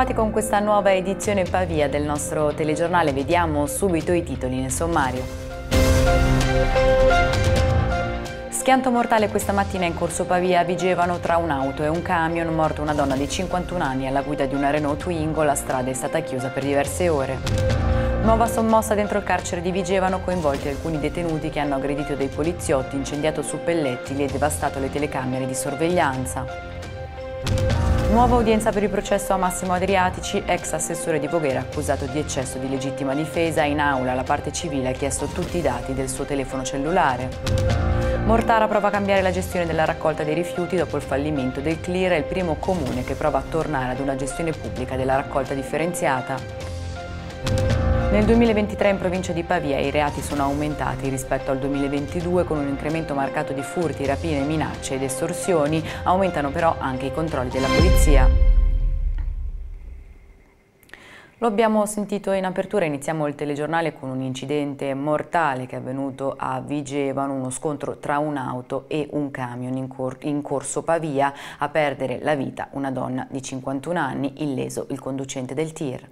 trovati con questa nuova edizione Pavia del nostro telegiornale. Vediamo subito i titoli nel sommario. Schianto mortale questa mattina in corso Pavia vigevano tra un'auto e un camion Morta una donna di 51 anni alla guida di una Renault Twingo. La strada è stata chiusa per diverse ore. Nuova sommossa dentro il carcere di Vigevano coinvolti alcuni detenuti che hanno aggredito dei poliziotti, incendiato suppellettili e devastato le telecamere di sorveglianza. Nuova udienza per il processo a Massimo Adriatici, ex assessore di Voghera, accusato di eccesso di legittima difesa. In aula la parte civile ha chiesto tutti i dati del suo telefono cellulare. Mortara prova a cambiare la gestione della raccolta dei rifiuti dopo il fallimento del CLIR, il primo comune che prova a tornare ad una gestione pubblica della raccolta differenziata. Nel 2023 in provincia di Pavia i reati sono aumentati rispetto al 2022 con un incremento marcato di furti, rapine, minacce ed estorsioni, aumentano però anche i controlli della polizia. Lo abbiamo sentito in apertura, iniziamo il telegiornale con un incidente mortale che è avvenuto a Vigevano, uno scontro tra un'auto e un camion in, cor in, corso Pavia a perdere la vita una donna di 51 anni, illeso il conducente del tir.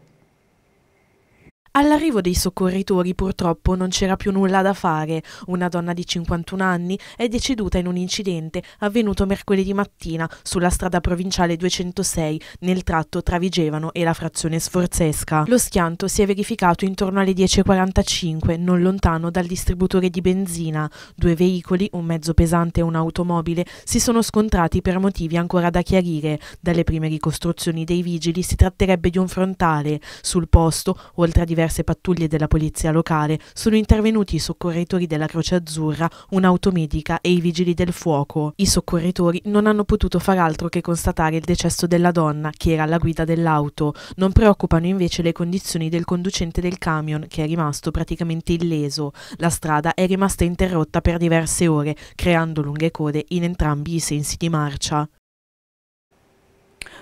All'arrivo dei soccorritori purtroppo non c'era più nulla da fare. Una donna di 51 anni è deceduta in un incidente avvenuto mercoledì mattina sulla strada provinciale 206 nel tratto tra Vigevano e la frazione Sforzesca. Lo schianto si è verificato intorno alle 10.45 non lontano dal distributore di benzina. Due veicoli, un mezzo pesante e un'automobile, si sono scontrati per motivi ancora da chiarire. Dalle prime ricostruzioni dei vigili si tratterebbe di un frontale. Sul posto, oltre a diversi diverse pattuglie della polizia locale sono intervenuti i soccorritori della Croce Azzurra, un'automedica e i vigili del fuoco. I soccorritori non hanno potuto far altro che constatare il decesso della donna, che era alla guida dell'auto. Non preoccupano invece le condizioni del conducente del camion, che è rimasto praticamente illeso. La strada è rimasta interrotta per diverse ore, creando lunghe code in entrambi i sensi di marcia.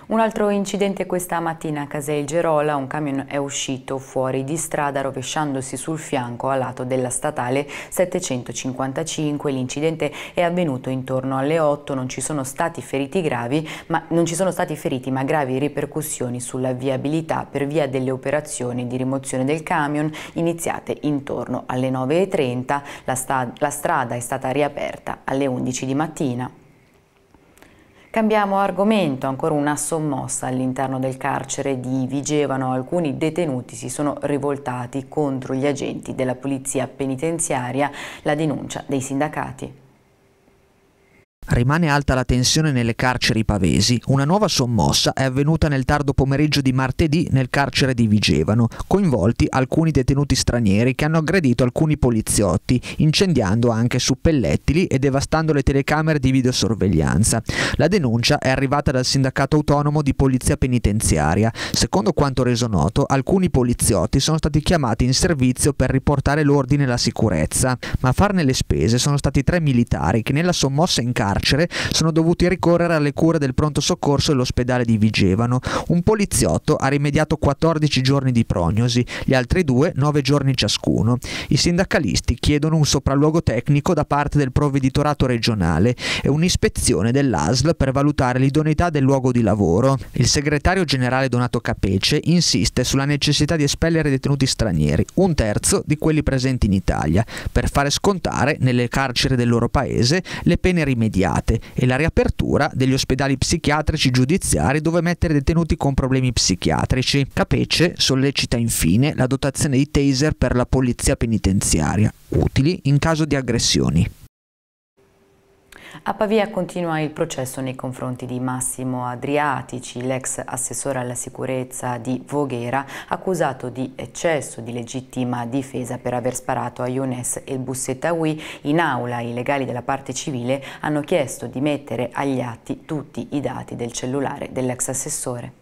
Un altro incidente questa mattina a Casel Gerola, un camion è uscito fuori di strada rovesciandosi sul fianco a lato della statale 755. L'incidente è avvenuto intorno alle 8, non ci sono stati feriti gravi, ma non ci sono stati feriti ma gravi ripercussioni sulla viabilità per via delle operazioni di rimozione del camion iniziate intorno alle 9.30. La, la strada è stata riaperta alle 11 di mattina. Cambiamo argomento, ancora una sommossa all'interno del carcere di Vigevano. Alcuni detenuti si sono rivoltati contro gli agenti della polizia penitenziaria, la denuncia dei sindacati. Rimane alta la tensione nelle carceri pavesi. Una nuova sommossa è avvenuta nel tardo pomeriggio di martedì nel carcere di Vigevano, coinvolti alcuni detenuti stranieri che hanno aggredito alcuni poliziotti, incendiando anche suppellettili e devastando le telecamere di videosorveglianza. La denuncia è arrivata dal sindacato autonomo di polizia penitenziaria. Secondo quanto reso noto, alcuni poliziotti sono stati chiamati in servizio per riportare l'ordine e la sicurezza, ma a farne le spese sono stati tre militari che nella sommossa in carcere carcere sono dovuti ricorrere alle cure del pronto soccorso dell'ospedale di Vigevano. Un poliziotto ha rimediato 14 giorni di prognosi, gli altri due 9 giorni ciascuno. I sindacalisti chiedono un sopralluogo tecnico da parte del provveditorato regionale e un'ispezione dell'ASL per valutare l'idoneità del luogo di lavoro. Il segretario generale Donato Capece insiste sulla necessità di espellere detenuti stranieri, un terzo di quelli presenti in Italia, per fare scontare nelle carceri del loro paese le pene rimediate commissariate e la riapertura degli ospedali psichiatrici giudiziari dove mettere detenuti con problemi psichiatrici. Capece sollecita infine la dotazione di taser per la polizia penitenziaria, utili in caso di aggressioni. A Pavia continua il processo nei confronti di Massimo Adriatici, l'ex assessore alla sicurezza di Voghera, accusato di eccesso di legittima difesa per aver sparato a Younes El Bussettawi. In aula i legali della parte civile hanno chiesto di mettere agli atti tutti i dati del cellulare dell'ex assessore.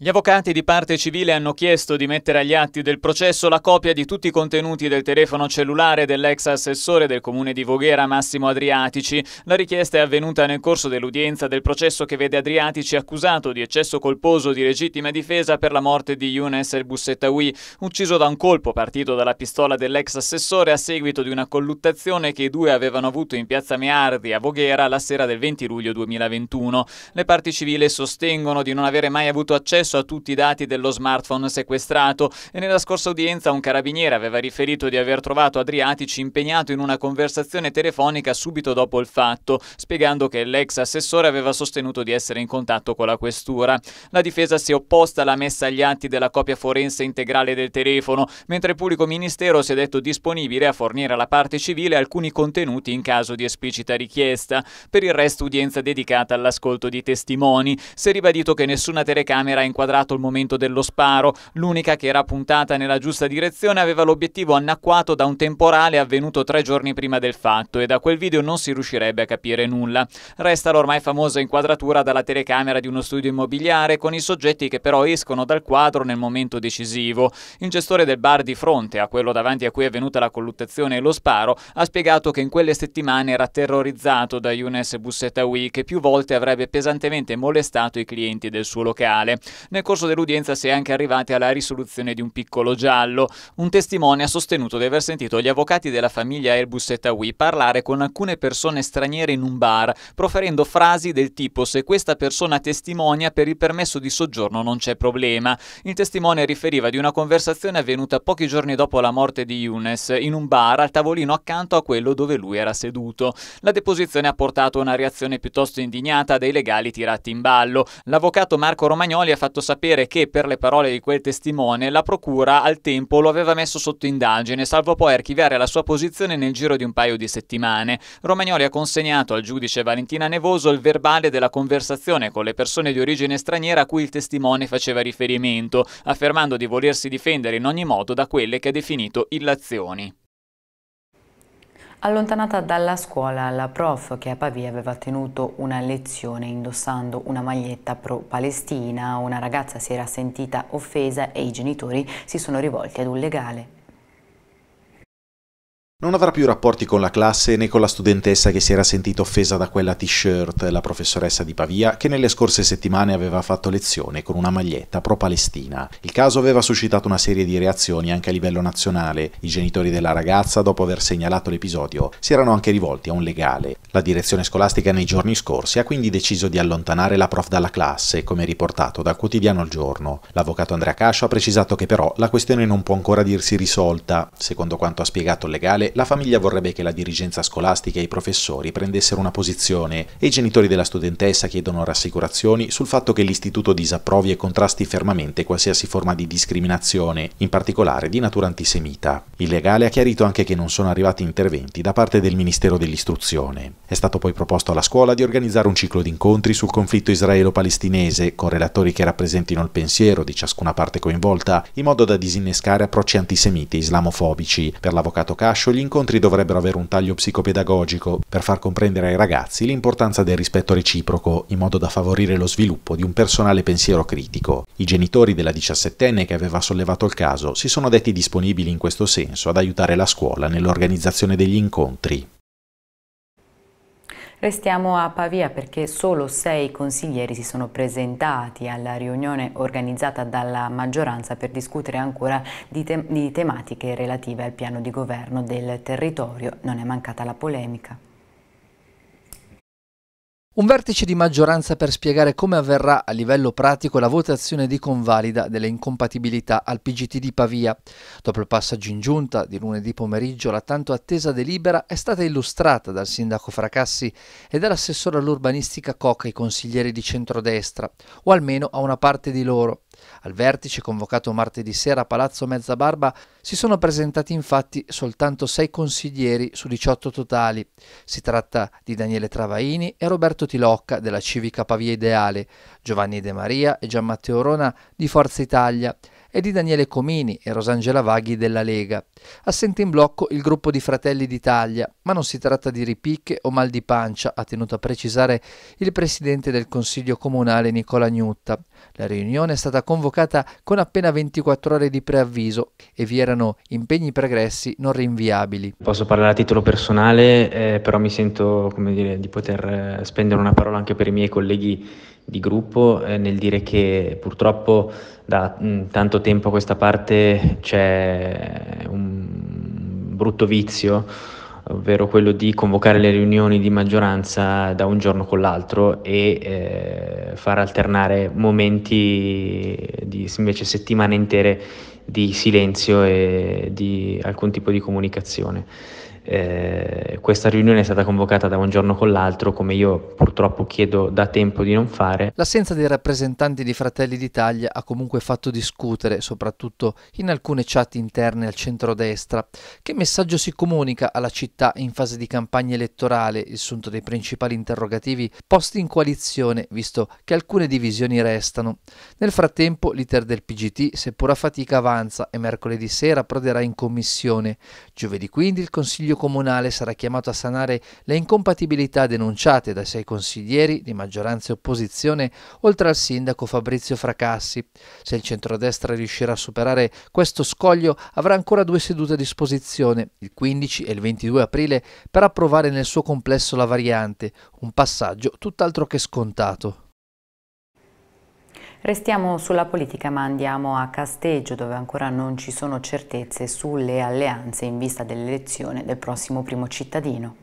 Gli avvocati di parte civile hanno chiesto di mettere agli atti del processo la copia di tutti i contenuti del telefono cellulare dell'ex assessore del comune di Voghera Massimo Adriatici. La richiesta è avvenuta nel corso dell'udienza del processo che vede Adriatici accusato di eccesso colposo di legittima difesa per la morte di Younes El Bussetawi, ucciso da un colpo partito dalla pistola dell'ex assessore a seguito di una colluttazione che i due avevano avuto in piazza Meardi a Voghera la sera del 20 luglio 2021. Le parti civili sostengono di non avere mai avuto accesso accesso a tutti i dati dello smartphone sequestrato e nella scorsa udienza un carabiniere aveva riferito di aver trovato Adriatici impegnato in una conversazione telefonica subito dopo il fatto, spiegando che l'ex assessore aveva sostenuto di essere in contatto con la questura. La difesa si è opposta alla messa agli atti della copia forense integrale del telefono, mentre il pubblico ministero si è detto disponibile a fornire alla parte civile alcuni contenuti in caso di esplicita richiesta. Per il resto udienza dedicata all'ascolto di testimoni. Si è ribadito che nessuna telecamera in inquadrato il momento dello sparo. L'unica che era puntata nella giusta direzione aveva l'obiettivo anacquato da un temporale avvenuto tre giorni prima del fatto e da quel video non si riuscirebbe a capire nulla. Resta l'ormai famosa inquadratura dalla telecamera di uno studio immobiliare con i soggetti che però escono dal quadro nel momento decisivo. Il gestore del bar di fronte a quello davanti a cui è avvenuta la colluttazione e lo sparo ha spiegato che in quelle settimane era terrorizzato da Younes Bussetawi che più volte avrebbe pesantemente molestato i clienti del suo locale. Nel corso dell'udienza si è anche arrivati alla risoluzione di un piccolo giallo. Un testimone ha sostenuto di aver sentito gli avvocati della famiglia Airbus e Tawi parlare con alcune persone straniere in un bar, proferendo frasi del tipo se questa persona testimonia per il permesso di soggiorno non c'è problema. Il testimone riferiva di una conversazione avvenuta pochi giorni dopo la morte di Younes in un bar al tavolino accanto a quello dove lui era seduto. La deposizione ha portato a una reazione piuttosto indignata dei legali tirati in ballo. L'avvocato Marco Romagnoli ha fatto fatto sapere che per le parole di quel testimone la procura al tempo lo aveva messo sotto indagine, salvo poi archiviare la sua posizione nel giro di un paio di settimane. Romagnoli ha consegnato al giudice Valentina Nevoso il verbale della conversazione con le persone di origine straniera a cui il testimone faceva riferimento, affermando di volersi difendere in ogni modo da quelle che ha definito illazioni. Allontanata dalla scuola, la prof che a Pavia aveva tenuto una lezione indossando una maglietta pro-Palestina, una ragazza si era sentita offesa e i genitori si sono rivolti ad un legale. Non avrà più rapporti con la classe né con la studentessa che si era sentita offesa da quella t-shirt, la professoressa di Pavia, che nelle scorse settimane aveva fatto lezione con una maglietta pro-Palestina. Il caso aveva suscitato una serie di reazioni anche a livello nazionale. I genitori della ragazza, dopo aver segnalato l'episodio, si erano anche rivolti a un legale. La direzione scolastica nei giorni scorsi ha quindi deciso di allontanare la prof dalla classe, come riportato dal quotidiano al Giorno. L'avvocato Andrea Cascio ha precisato che però la questione non può ancora dirsi risolta. Secondo quanto ha spiegato il legale, la famiglia vorrebbe che la dirigenza scolastica e i professori prendessero una posizione e i genitori della studentessa chiedono rassicurazioni sul fatto che l'istituto disapprovi e contrasti fermamente qualsiasi forma di discriminazione, in particolare di natura antisemita. Il legale ha chiarito anche che non sono arrivati interventi da parte del Ministero dell'Istruzione. È stato poi proposto alla scuola di organizzare un ciclo di incontri sul conflitto israelo-palestinese con relatori che rappresentino il pensiero di ciascuna parte coinvolta, in modo da disinnescare approcci antisemiti e islamofobici. Per l'avvocato Cascioli gli incontri dovrebbero avere un taglio psicopedagogico per far comprendere ai ragazzi l'importanza del rispetto reciproco in modo da favorire lo sviluppo di un personale pensiero critico. I genitori della diciassettenne che aveva sollevato il caso si sono detti disponibili in questo senso ad aiutare la scuola nell'organizzazione degli incontri. Restiamo a Pavia perché solo sei consiglieri si sono presentati alla riunione organizzata dalla maggioranza per discutere ancora di, te di tematiche relative al piano di governo del territorio. Non è mancata la polemica. Un vertice di maggioranza per spiegare come avverrà a livello pratico la votazione di convalida delle incompatibilità al PGT di Pavia. Dopo il passaggio in giunta di lunedì pomeriggio, la tanto attesa delibera è stata illustrata dal sindaco Fracassi e dall'assessore all'urbanistica Coca ai consiglieri di centrodestra, o almeno a una parte di loro. Al vertice convocato martedì sera a Palazzo Mezzabarba si sono presentati infatti soltanto sei consiglieri su 18 totali. Si tratta di Daniele Travaini e Roberto Tilocca della Civica Pavia Ideale, Giovanni De Maria e Gian Matteo Rona di Forza Italia e di Daniele Comini e Rosangela Vaghi della Lega. Assente in blocco il gruppo di Fratelli d'Italia, ma non si tratta di ripicche o mal di pancia, ha tenuto a precisare il presidente del Consiglio Comunale Nicola Gnutta. La riunione è stata convocata con appena 24 ore di preavviso e vi erano impegni pregressi non rinviabili. Posso parlare a titolo personale, eh, però mi sento dire, di poter eh, spendere una parola anche per i miei colleghi di gruppo eh, nel dire che purtroppo da mh, mm, tanto tempo a questa parte c'è un brutto vizio, ovvero quello di convocare le riunioni di maggioranza da un giorno con l'altro e eh, far alternare momenti di, invece settimane intere di silenzio e di alcun tipo di comunicazione. Eh, questa riunione è stata convocata da un giorno con l'altro, come io purtroppo chiedo da tempo di non fare. L'assenza dei rappresentanti di Fratelli d'Italia ha comunque fatto discutere, soprattutto in alcune chat interne al centrodestra. Che messaggio si comunica alla città in fase di campagna elettorale, il sunto dei principali interrogativi posti in coalizione, visto che alcune divisioni restano. Nel frattempo l'iter del PGT, seppur a fatica, avanza e mercoledì sera proderà in commissione. Giovedì quindi il Consiglio comunale sarà chiamato a sanare le incompatibilità denunciate dai sei consiglieri di maggioranza e opposizione, oltre al sindaco Fabrizio Fracassi. Se il centrodestra riuscirà a superare questo scoglio, avrà ancora due sedute a disposizione, il 15 e il 22 aprile, per approvare nel suo complesso la variante, un passaggio tutt'altro che scontato. Restiamo sulla politica ma andiamo a Casteggio dove ancora non ci sono certezze sulle alleanze in vista dell'elezione del prossimo primo cittadino.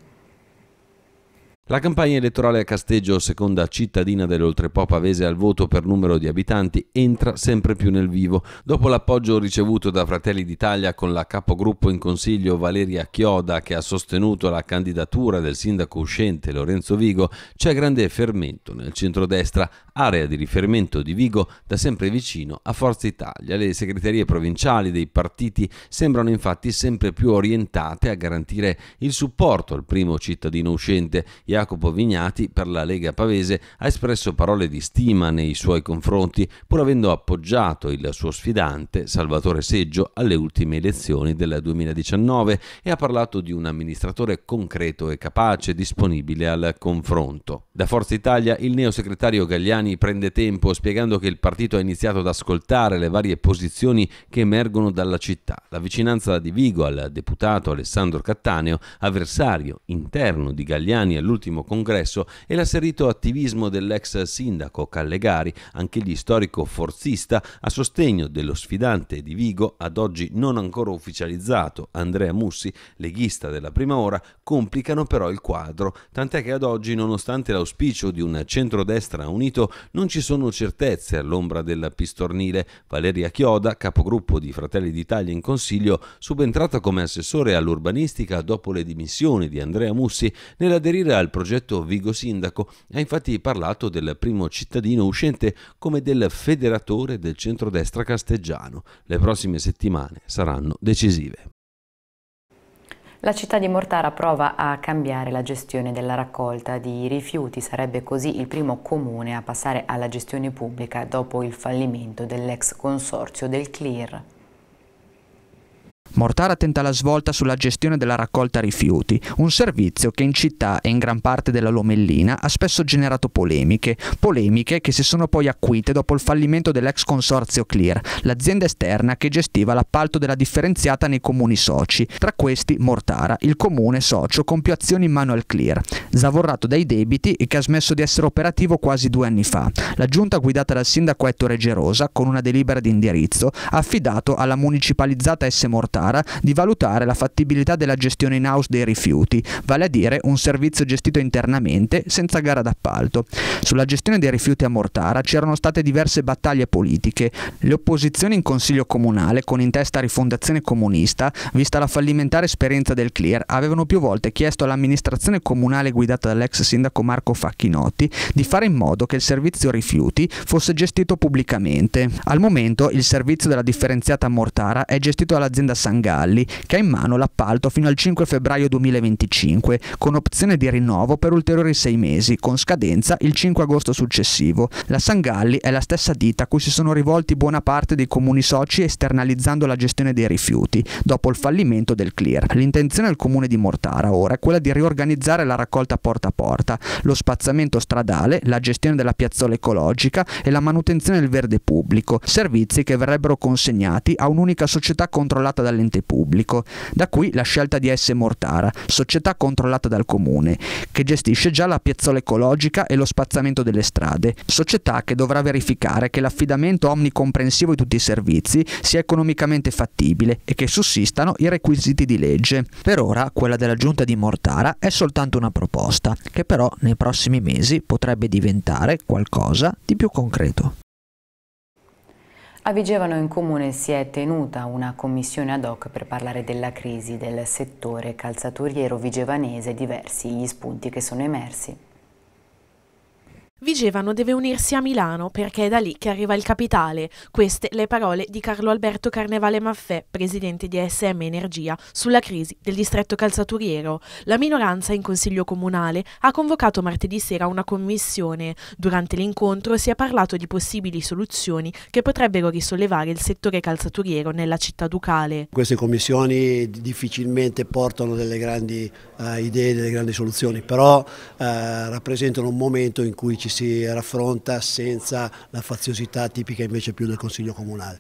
La campagna elettorale a Casteggio, seconda cittadina dell'Oltrepò Pavese al voto per numero di abitanti, entra sempre più nel vivo. Dopo l'appoggio ricevuto da Fratelli d'Italia con la capogruppo in consiglio Valeria Chioda, che ha sostenuto la candidatura del sindaco uscente Lorenzo Vigo, c'è grande fermento nel centrodestra, area di riferimento di Vigo da sempre vicino a Forza Italia. Le segreterie provinciali dei partiti sembrano infatti sempre più orientate a garantire il supporto al primo cittadino uscente. I Jacopo Vignati per la Lega Pavese ha espresso parole di stima nei suoi confronti, pur avendo appoggiato il suo sfidante Salvatore Seggio alle ultime elezioni del 2019 e ha parlato di un amministratore concreto e capace, disponibile al confronto. Da Forza Italia il neo segretario Gagliani prende tempo spiegando che il partito ha iniziato ad ascoltare le varie posizioni che emergono dalla città. La vicinanza di Vigo al deputato Alessandro Cattaneo, avversario interno di Gagliani all'ultimo ultimo congresso e l'asserito attivismo dell'ex sindaco Callegari, anch'egli storico forzista, a sostegno dello sfidante di Vigo, ad oggi non ancora ufficializzato, Andrea Mussi, leghista della prima ora, complicano però il quadro, tant'è che ad oggi, nonostante l'auspicio di un centrodestra unito, non ci sono certezze all'ombra della pistornile. Valeria Chioda, capogruppo di Fratelli d'Italia in Consiglio, subentrata come assessore all'urbanistica dopo le dimissioni di Andrea Mussi, nell'aderire al progetto Vigo Sindaco ha infatti parlato del primo cittadino uscente come del federatore del centrodestra casteggiano. Le prossime settimane saranno decisive. La città di Mortara prova a cambiare la gestione della raccolta di rifiuti, sarebbe così il primo comune a passare alla gestione pubblica dopo il fallimento dell'ex consorzio del CLIR. Mortara tenta la svolta sulla gestione della raccolta rifiuti, un servizio che in città e in gran parte della Lomellina ha spesso generato polemiche, polemiche che si sono poi acquite dopo il fallimento dell'ex consorzio Clear, l'azienda esterna che gestiva l'appalto della differenziata nei comuni soci, tra questi Mortara, il comune socio con più azioni in mano al Clear, zavorrato dai debiti e che ha smesso di essere operativo quasi due anni fa. La giunta guidata dal sindaco Ettore Gerosa, con una delibera di indirizzo, ha affidato alla municipalizzata S. Mortara Pescara di valutare la fattibilità della gestione in house dei rifiuti, vale a dire un servizio gestito internamente senza gara d'appalto. Sulla gestione dei rifiuti a Mortara c'erano state diverse battaglie politiche. Le opposizioni in consiglio comunale, con in testa Rifondazione Comunista, vista la fallimentare esperienza del CLIR, avevano più volte chiesto all'amministrazione comunale guidata dall'ex sindaco Marco Facchinotti di fare in modo che il servizio rifiuti fosse gestito pubblicamente. Al momento il servizio della differenziata Mortara è gestito dall'azienda San Sangalli, che ha in mano l'appalto fino al 5 febbraio 2025, con opzione di rinnovo per ulteriori sei mesi, con scadenza il 5 agosto successivo. La Sangalli è la stessa ditta a cui si sono rivolti buona parte dei comuni soci esternalizzando la gestione dei rifiuti, dopo il fallimento del CLIR. L'intenzione del comune di Mortara ora è quella di riorganizzare la raccolta porta a porta, lo spazzamento stradale, la gestione della piazzola ecologica e la manutenzione del verde pubblico, servizi che verrebbero consegnati a un'unica società controllata dall'entità completamente pubblico, da qui la scelta di S. Mortara, società controllata dal comune, che gestisce già la piazzola ecologica e lo spazzamento delle strade, società che dovrà verificare che l'affidamento omnicomprensivo di tutti i servizi sia economicamente fattibile e che sussistano i requisiti di legge. Per ora quella della giunta di Mortara è soltanto una proposta, che però nei prossimi mesi potrebbe diventare qualcosa di più concreto. A Vigevano in Comune si è tenuta una commissione ad hoc per parlare della crisi del settore calzaturiero vigevanese e diversi gli spunti che sono emersi. Vigevano deve unirsi a Milano perché è da lì che arriva il capitale. Queste le parole di Carlo Alberto Carnevale Maffè, presidente di SM Energia, sulla crisi del distretto calzaturiero. La minoranza in consiglio comunale ha convocato martedì sera una commissione. Durante l'incontro si è parlato di possibili soluzioni che potrebbero risollevare il settore calzaturiero nella città ducale. Queste commissioni difficilmente portano delle grandi eh, idee, delle grandi soluzioni, però eh, rappresentano un momento in cui ci ci si raffronta senza la faziosità tipica invece più del Consiglio Comunale.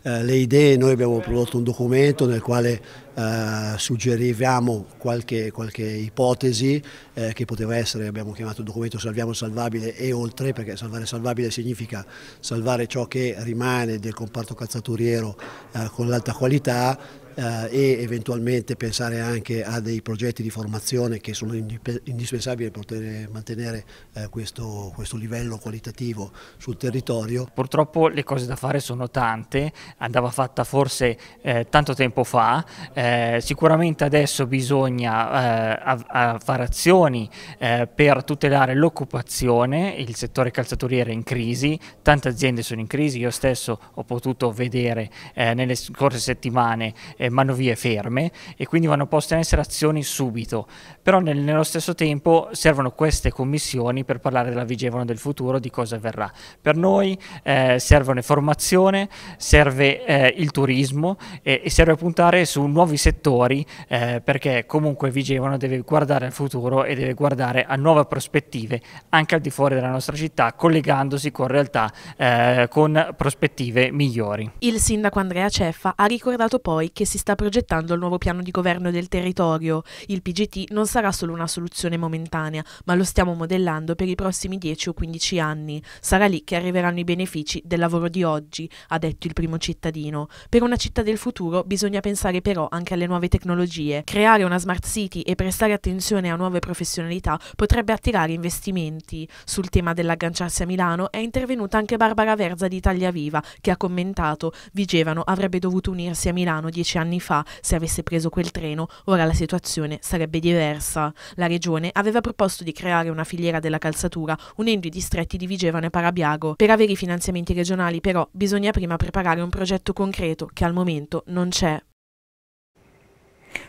Eh, le idee, noi abbiamo prodotto un documento nel quale eh, suggerivamo qualche, qualche ipotesi eh, che poteva essere, abbiamo chiamato il documento Salviamo il Salvabile e oltre, perché salvare il Salvabile significa salvare ciò che rimane del comparto calzaturiero eh, con l'alta qualità, eh, e eventualmente pensare anche a dei progetti di formazione che sono indispensabili per poter mantenere eh, questo, questo, livello qualitativo sul territorio. Purtroppo le cose da fare sono tante, andava fatta forse eh, tanto tempo fa, eh, sicuramente adesso bisogna eh, fare azioni eh, per tutelare l'occupazione, il settore calzaturiere è in crisi, tante aziende sono in crisi, io stesso ho potuto vedere nelle scorse settimane eh, manovie ferme e quindi vanno poste in essere azioni subito, però nel, nello stesso tempo servono queste commissioni per parlare della vigevano del futuro, di cosa avverrà. Per noi eh, serve un'informazione, serve eh, il turismo e, e, serve puntare su nuovi settori eh, perché comunque vigevano deve guardare al futuro e deve guardare a nuove prospettive anche al di fuori della nostra città, collegandosi con realtà, eh, con prospettive migliori. Il sindaco Andrea Ceffa ha ricordato poi che si si sta progettando il nuovo piano di governo del territorio. Il PGT non sarà solo una soluzione momentanea, ma lo stiamo modellando per i prossimi 10 o 15 anni. Sarà lì che arriveranno i benefici del lavoro di oggi, ha detto il primo cittadino. Per una città del futuro bisogna pensare però anche alle nuove tecnologie. Creare una smart city e prestare attenzione a nuove professionalità potrebbe attirare investimenti. Sul tema dell'agganciarsi a Milano è intervenuta anche Barbara Verza di Italia Viva, che ha commentato Vigevano avrebbe dovuto unirsi a Milano dieci anni anni fa, se avesse preso quel treno, ora la situazione sarebbe diversa. La regione aveva proposto di creare una filiera della calzatura unendo i distretti di Vigevano e Parabiago. Per avere i finanziamenti regionali, però, bisogna prima preparare un progetto concreto che al momento non c'è.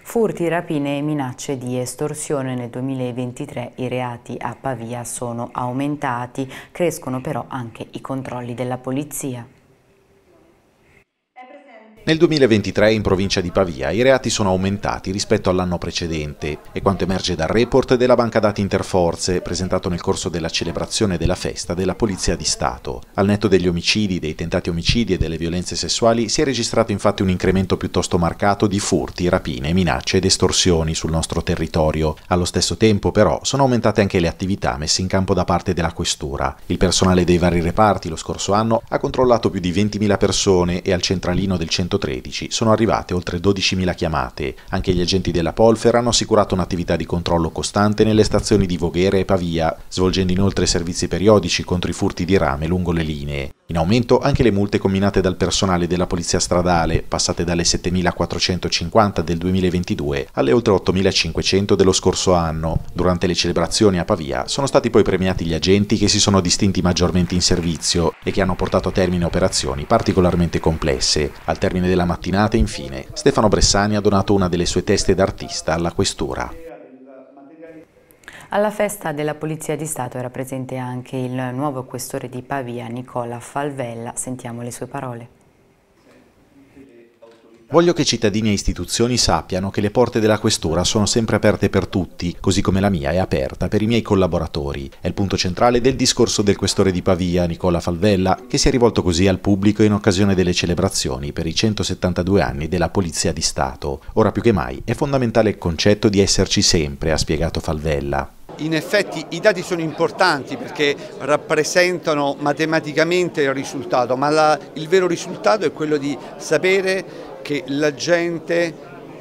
Furti, rapine e minacce di estorsione nel 2023 i reati a Pavia sono aumentati, crescono però anche i controlli della polizia. Nel 2023 in provincia di Pavia i reati sono aumentati rispetto all'anno precedente e quanto emerge dal report della banca dati Interforze presentato nel corso della celebrazione della festa della Polizia di Stato. Al netto degli omicidi, dei tentati omicidi e delle violenze sessuali si è registrato infatti un incremento piuttosto marcato di furti, rapine, minacce ed estorsioni sul nostro territorio. Allo stesso tempo però sono aumentate anche le attività messe in campo da parte della questura. Il personale dei vari reparti lo scorso anno ha controllato più di 20.000 persone e al centralino del centro 113 sono arrivate oltre 12.000 chiamate. Anche gli agenti della Polfer hanno assicurato un'attività di controllo costante nelle stazioni di Voghera e Pavia, svolgendo inoltre servizi periodici contro i furti di rame lungo le linee. In aumento anche le multe combinate dal personale della Polizia Stradale, passate dalle 7.450 del 2022 alle oltre 8.500 dello scorso anno. Durante le celebrazioni a Pavia sono stati poi premiati gli agenti che si sono distinti maggiormente in servizio e che hanno portato a termine operazioni particolarmente complesse. Al termine della mattinata, infine, Stefano Bressani ha donato una delle sue teste d'artista alla questura. Alla festa della Polizia di Stato era presente anche il nuovo questore di Pavia, Nicola Falvella. Sentiamo le sue parole. Voglio che cittadini e istituzioni sappiano che le porte della questura sono sempre aperte per tutti, così come la mia è aperta per i miei collaboratori. È il punto centrale del discorso del questore di Pavia, Nicola Falvella, che si è rivolto così al pubblico in occasione delle celebrazioni per i 172 anni della Polizia di Stato. Ora più che mai è fondamentale il concetto di esserci sempre, ha spiegato Falvella. In effetti i dati sono importanti perché rappresentano matematicamente il risultato, ma la, il vero risultato è quello di sapere che la gente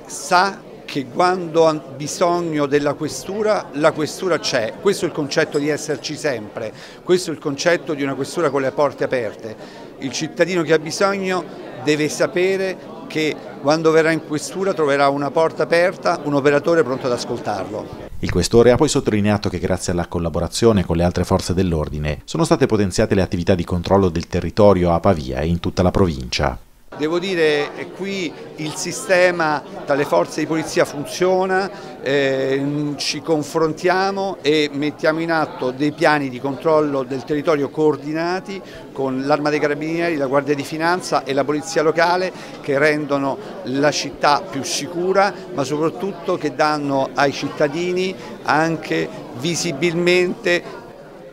sa che quando ha bisogno della questura, la questura c'è. Questo è il concetto di esserci sempre, questo è il concetto di una questura con le porte aperte. Il cittadino che ha bisogno deve sapere che quando verrà in questura troverà una porta aperta, un operatore pronto ad ascoltarlo. Il questore ha poi sottolineato che grazie alla collaborazione con le altre forze dell'ordine sono state potenziate le attività di controllo del territorio a Pavia e in tutta la provincia. Devo dire che eh, qui il sistema tra le forze di polizia funziona, eh, ci confrontiamo e mettiamo in atto dei piani di controllo del territorio coordinati con l'Arma dei Carabinieri, la Guardia di Finanza e la Polizia Locale che rendono la città più sicura ma soprattutto che danno ai cittadini anche visibilmente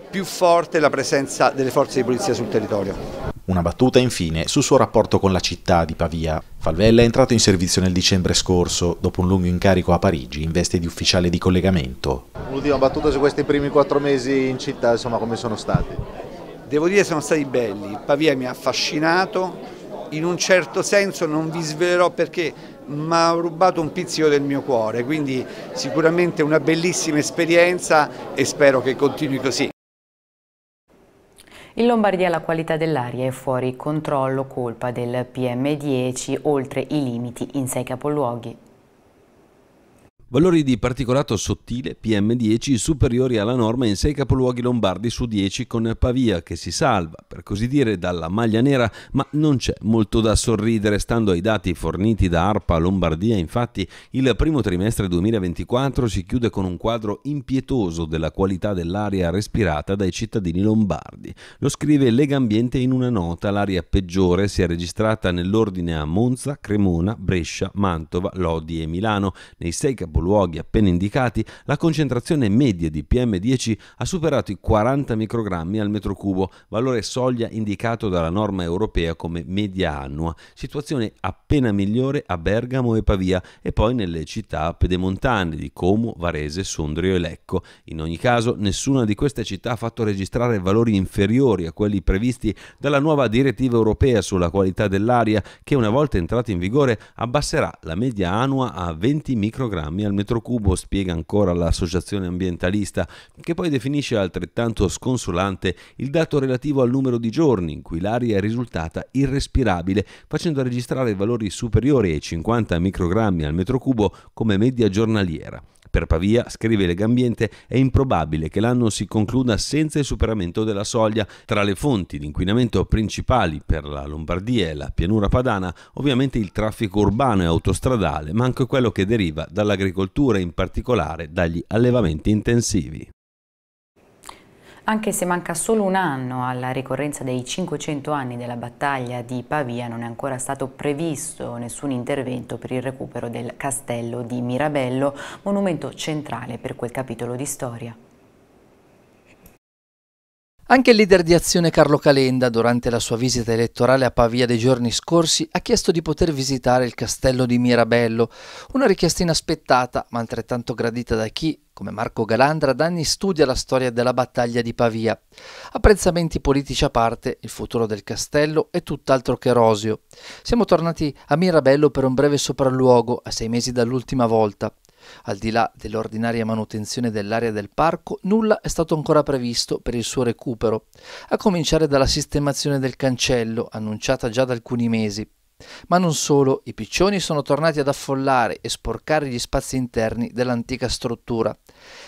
più forte la presenza delle forze di polizia sul territorio. Una battuta infine sul suo rapporto con la città di Pavia. Falvella è entrato in servizio nel dicembre scorso, dopo un lungo incarico a Parigi in veste di ufficiale di collegamento. L'ultima battuta su questi primi quattro mesi in città, insomma come sono stati? Devo dire che sono stati belli, Pavia mi ha affascinato, in un certo senso non vi svelerò perché ma ha rubato un pizzico del mio cuore, quindi sicuramente una bellissima esperienza e spero che continui così. In Lombardia la qualità dell'aria è fuori controllo colpa del PM10 oltre i limiti in sei capoluoghi valori di particolato sottile PM10 superiori alla norma in 6 capoluoghi lombardi su 10 con Pavia che si salva, per così dire, dalla maglia nera, ma non c'è molto da sorridere stando ai dati forniti da ARPA Lombardia, infatti il primo trimestre 2024 si chiude con un quadro impietoso della qualità dell'aria respirata dai cittadini lombardi. Lo scrive Lega Ambiente in una nota, l'aria peggiore si è registrata nell'ordine a Monza, Cremona, Brescia, Mantova, Lodi e Milano, nei 6 capoluoghi luoghi appena indicati, la concentrazione media di PM10 ha superato i 40 microgrammi al metro cubo, valore soglia indicato dalla norma europea come media annua, situazione appena migliore a Bergamo e Pavia e poi nelle città pedemontane di Como, Varese, Sondrio e Lecco. In ogni caso, nessuna di queste città ha fatto registrare valori inferiori a quelli previsti dalla nuova direttiva europea sulla qualità dell'aria che una volta entrata in vigore abbasserà la media annua a 20 microgrammi economia al metro cubo, spiega ancora l'associazione ambientalista, che poi definisce altrettanto sconsolante il dato relativo al numero di giorni in cui l'aria è risultata irrespirabile, facendo registrare valori superiori ai 50 microgrammi al metro cubo come media giornaliera. Per Pavia, scrive Legambiente, è improbabile che l'anno si concluda senza il superamento della soglia. Tra le fonti di inquinamento principali per la Lombardia e la pianura padana, ovviamente il traffico urbano e autostradale, ma anche quello che deriva dall'agricoltura, in particolare dagli allevamenti intensivi. Anche se manca solo un anno alla ricorrenza dei 500 anni della battaglia di Pavia, non è ancora stato previsto nessun intervento per il recupero del castello di Mirabello, monumento centrale per quel capitolo di storia. Anche il leader di azione Carlo Calenda, durante la sua visita elettorale a Pavia dei giorni scorsi, ha chiesto di poter visitare il castello di Mirabello, una richiesta inaspettata ma altrettanto gradita da chi, come Marco Galandra, da anni studia la storia della battaglia di Pavia. Apprezzamenti politici a parte, il futuro del castello è tutt'altro che roseo. Siamo tornati a Mirabello per un breve sopralluogo, a sei mesi dall'ultima volta. Al di là dell'ordinaria manutenzione dell'area del parco, nulla è stato ancora previsto per il suo recupero, a cominciare dalla sistemazione del cancello, annunciata già da alcuni mesi. Ma non solo, i piccioni sono tornati ad affollare e sporcare gli spazi interni dell'antica struttura.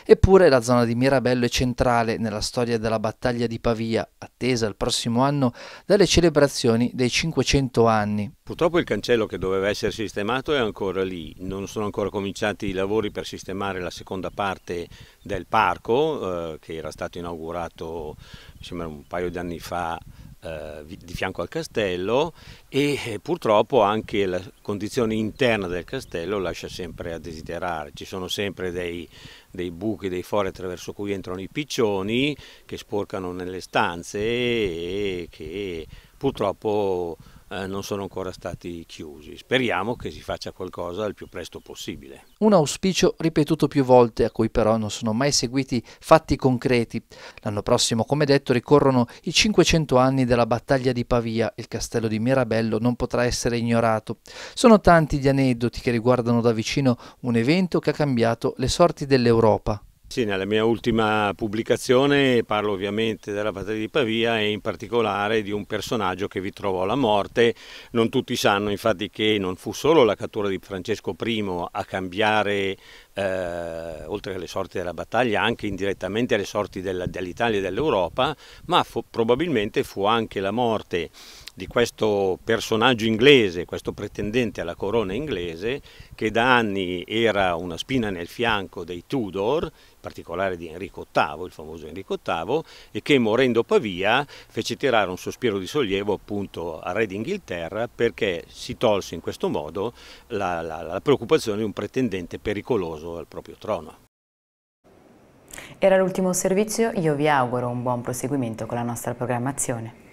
Eppure la zona di Mirabello è centrale nella storia della battaglia di Pavia, attesa il prossimo anno dalle celebrazioni dei 500 anni. Purtroppo il cancello che doveva essere sistemato è ancora lì, non sono ancora cominciati i lavori per sistemare la seconda parte del parco eh, che era stato inaugurato sembra, un paio di anni fa eh, di fianco al castello e eh, purtroppo anche la condizione interna del castello lascia sempre a desiderare, ci sono sempre dei, dei buchi, dei fori attraverso cui entrano i piccioni che sporcano nelle stanze e che purtroppo eh, non sono ancora stati chiusi. Speriamo che si faccia qualcosa il più presto possibile. Un auspicio ripetuto più volte a cui però non sono mai seguiti fatti concreti. L'anno prossimo, come detto, ricorrono i 500 anni della battaglia di Pavia. Il castello di Mirabello non potrà essere ignorato. Sono tanti gli aneddoti che riguardano da vicino un evento che ha cambiato le sorti dell'Europa. Sì, nella mia ultima pubblicazione parlo ovviamente della battaglia di Pavia e in particolare di un personaggio che vi trovò la morte. Non tutti sanno infatti che non fu solo la cattura di Francesco I a cambiare eh, oltre che le sorti della battaglia, anche indirettamente alle sorti dell'Italia e dell'Europa, ma fu, probabilmente fu anche la morte di questo personaggio inglese, questo pretendente alla corona inglese, che da anni era una spina nel fianco dei Tudor, in particolare di Enrico VIII, il famoso Enrico VIII, e che morendo a Pavia fece tirare un sospiro di sollievo appunto al re d'Inghilterra perché si tolse in questo modo la, la, la preoccupazione di un pretendente pericoloso al proprio trono. Era l'ultimo servizio, io vi auguro un buon proseguimento con la nostra programmazione.